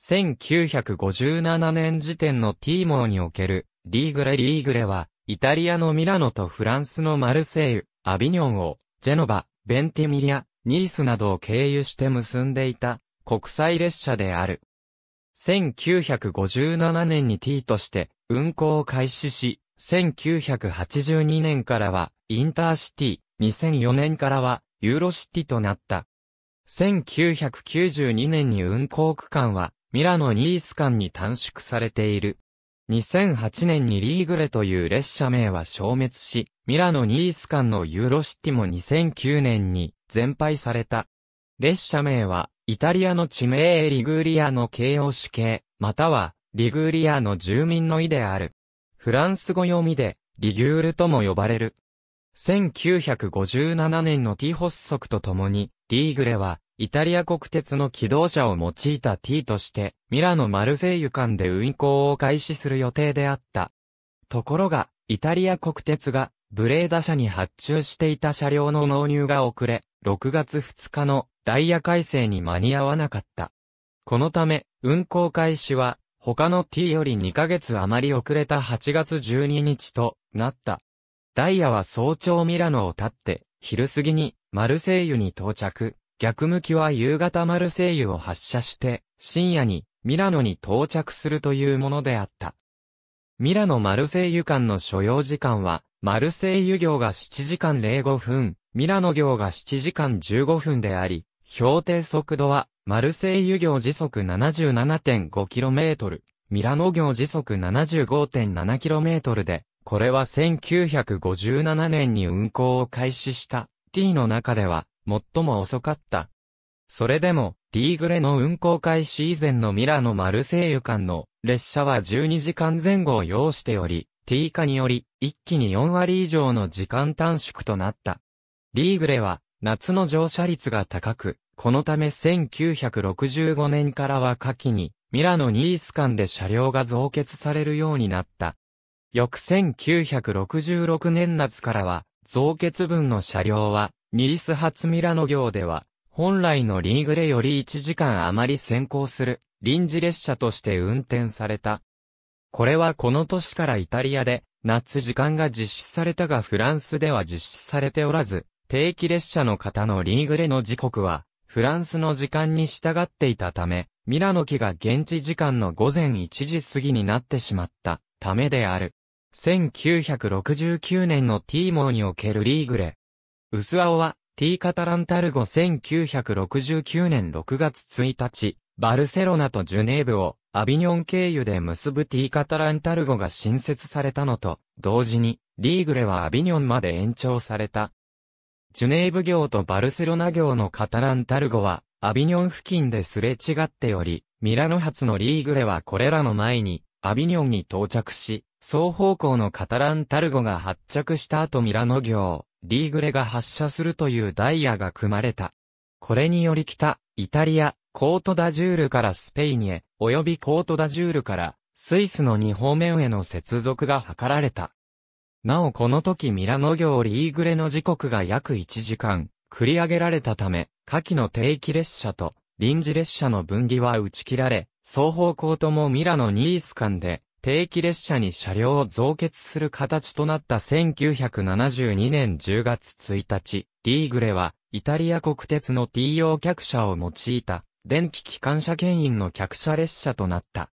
1957年時点のティーモーにおける、リーグレ・リーグレは、イタリアのミラノとフランスのマルセイユ、アビニョンを、ジェノバ、ベンティミリア、ニースなどを経由して結んでいた、国際列車である。1957年に T として運行を開始し、1982年からはインターシティ、2004年からはユーロシティとなった。1992年に運行区間はミラノニース間に短縮されている。2008年にリーグレという列車名は消滅し、ミラノニース間のユーロシティも2009年に全廃された。列車名は、イタリアの地名リグーリアの形容詞形、または、リグーリアの住民の意である。フランス語読みで、リギュールとも呼ばれる。1957年のティ発足とともに、リーグレは、イタリア国鉄の機動車を用いた T として、ミラノ・マルセイユ間で運行を開始する予定であった。ところが、イタリア国鉄が、ブレーダ社に発注していた車両の納入が遅れ、6月2日のダイヤ改正に間に合わなかった。このため、運行開始は、他の T より2ヶ月余り遅れた8月12日となった。ダイヤは早朝ミラノを立って、昼過ぎにマルセイユに到着。逆向きは夕方マルセイユを発射して、深夜にミラノに到着するというものであった。ミラノマルセイユ間の所要時間は、マルセイユ行が7時間05分、ミラノ行が7時間15分であり、標定速度は、マルセイユ行時速 77.5km、ミラノ行時速 75.7km で、これは1957年に運行を開始した T の中では最も遅かった。それでも、リーグレの運行開始以前のミラノ・マルセイユ間の列車は12時間前後を要しており、T 化により一気に4割以上の時間短縮となった。リーグレは夏の乗車率が高く、このため1965年からは夏季にミラノ・ニース間で車両が増結されるようになった。翌1966年夏からは増結分の車両はニリス初ミラノ行では、本来のリーグレより1時間余り先行する臨時列車として運転された。これはこの年からイタリアで夏時間が実施されたがフランスでは実施されておらず、定期列車の方のリーグレの時刻はフランスの時間に従っていたため、ミラノ機が現地時間の午前1時過ぎになってしまったためである。1969年のティーモーにおけるリーグレウスアオは、T カタランタルゴ1969年6月1日、バルセロナとジュネーブをアビニョン経由で結ぶ T カタランタルゴが新設されたのと、同時に、リーグレはアビニョンまで延長された。ジュネーブ行とバルセロナ行のカタランタルゴは、アビニョン付近ですれ違っており、ミラノ発のリーグレはこれらの前に、アビニョンに到着し、双方向のカタランタルゴが発着した後ミラノ行、リーグレが発射するというダイヤが組まれた。これにより北、イタリア、コートダジュールからスペインへ、及びコートダジュールからスイスの2方面への接続が図られた。なおこの時ミラノ行リーグレの時刻が約1時間、繰り上げられたため、下記の定期列車と臨時列車の分離は打ち切られ、双方向ともミラノニース間で定期列車に車両を増結する形となった1972年10月1日、リーグレは、イタリア国鉄の T 用客車を用いた、電気機関車牽引の客車列車となった。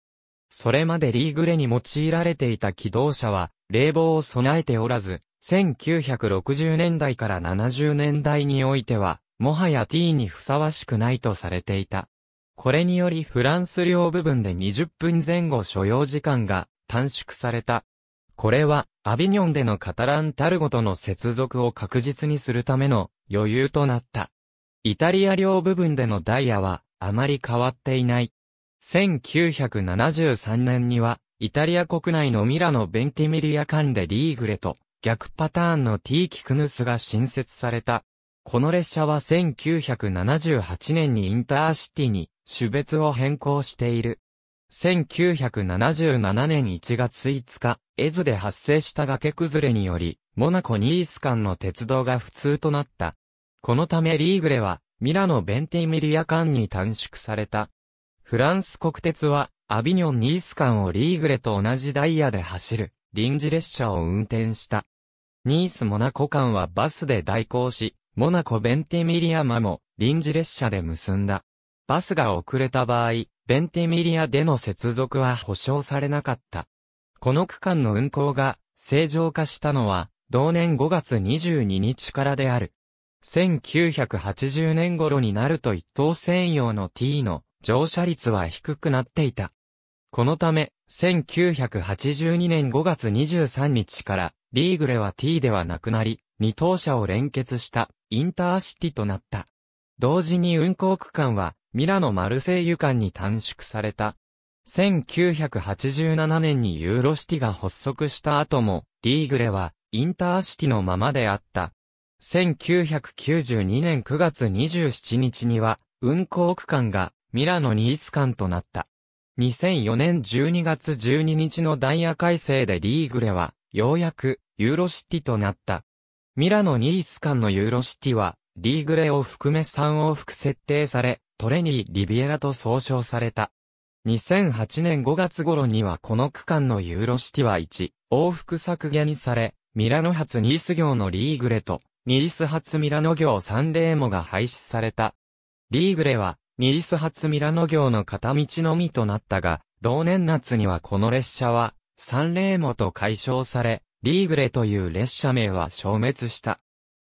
それまでリーグレに用いられていた機動車は、冷房を備えておらず、1960年代から70年代においては、もはや T にふさわしくないとされていた。これによりフランス領部分で20分前後所要時間が短縮された。これは、アビニョンでのカタランタルゴとの接続を確実にするための余裕となった。イタリア領部分でのダイヤは、あまり変わっていない。1973年には、イタリア国内のミラノ・ベンティミリア間でリーグレと、逆パターンの T キクヌスが新設された。この列車は1978年にインターシティに種別を変更している。1977年1月5日、エズで発生した崖崩れにより、モナコニース間の鉄道が不通となった。このためリーグレは、ミラノ・ベンティミリア間に短縮された。フランス国鉄は、アビニョン・ニース間をリーグレと同じダイヤで走る、臨時列車を運転した。ニース・モナコ間はバスで代行し、モナコ・ベンティミリア間も、臨時列車で結んだ。バスが遅れた場合、ベンティミリアでの接続は保証されなかった。この区間の運行が正常化したのは、同年5月22日からである。1980年頃になると一等専用の T の乗車率は低くなっていた。このため、1982年5月23日から、リーグレは T ではなくなり、二等車を連結したインターシティとなった。同時に運行区間はミラノ・マルセイユ間に短縮された。1987年にユーロシティが発足した後も、リーグレは、インターシティのままであった。1992年9月27日には、運行区間が、ミラノ・ニース間となった。2004年12月12日のダイヤ改正でリーグレは、ようやく、ユーロシティとなった。ミラノ・ニース間のユーロシティは、リーグレを含め3往復設定され、トレニー・リビエラと総称された。2008年5月頃にはこの区間のユーロシティは1、往復削減にされ、ミラノ発ニース業のリーグレと、ニリス発ミラノ業サンレーモが廃止された。リーグレは、ニリス発ミラノ業の片道のみとなったが、同年夏にはこの列車は、サンレーモと解消され、リーグレという列車名は消滅した。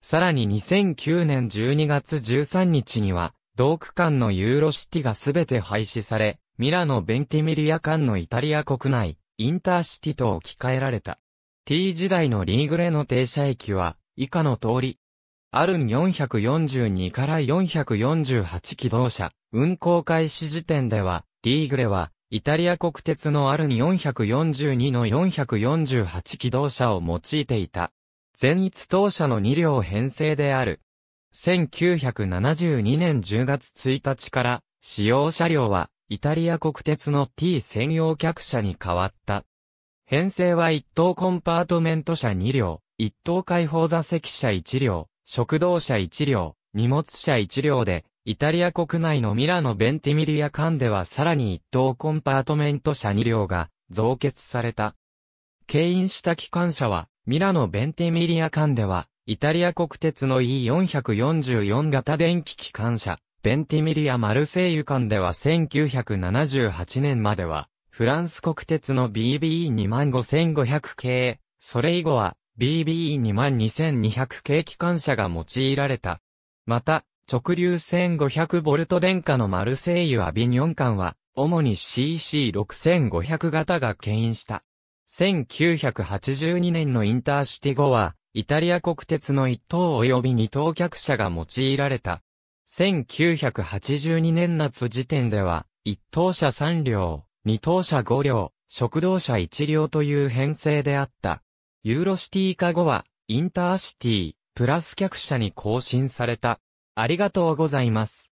さらに2009年12月13日には、同区間のユーロシティがすべて廃止され、ミラノ・ベンティミリア間のイタリア国内、インターシティと置き換えられた。T 時代のリーグレの停車駅は、以下の通り。アルン442から448機動車、運行開始時点では、リーグレは、イタリア国鉄のアルン442の448機動車を用いていた。全一当社の2両編成である。1972年10月1日から、使用車両は、イタリア国鉄の T 専用客車に変わった。編成は1等コンパートメント車2両、1等開放座席車1両、食堂車1両、荷物車1両で、イタリア国内のミラノ・ベンティミリア間ではさらに1等コンパートメント車2両が増結された。経員した機関車はミラノ・ベンティミリア間では、イタリア国鉄の E444 型電気機関車、ベンティミリア・マルセイユ間では1978年までは、フランス国鉄の BBE25500 系、それ以後は BBE22200 系機関車が用いられた。また、直流 1500V 電化のマルセイユ・アビニョン間は、主に CC6500 型が牽引した。1982年のインターシティ後は、イタリア国鉄の一等及び二等客車が用いられた。1982年夏時点では、一等車3両、二等車5両、食堂車1両という編成であった。ユーロシティ化後は、インターシティ、プラス客車に更新された。ありがとうございます。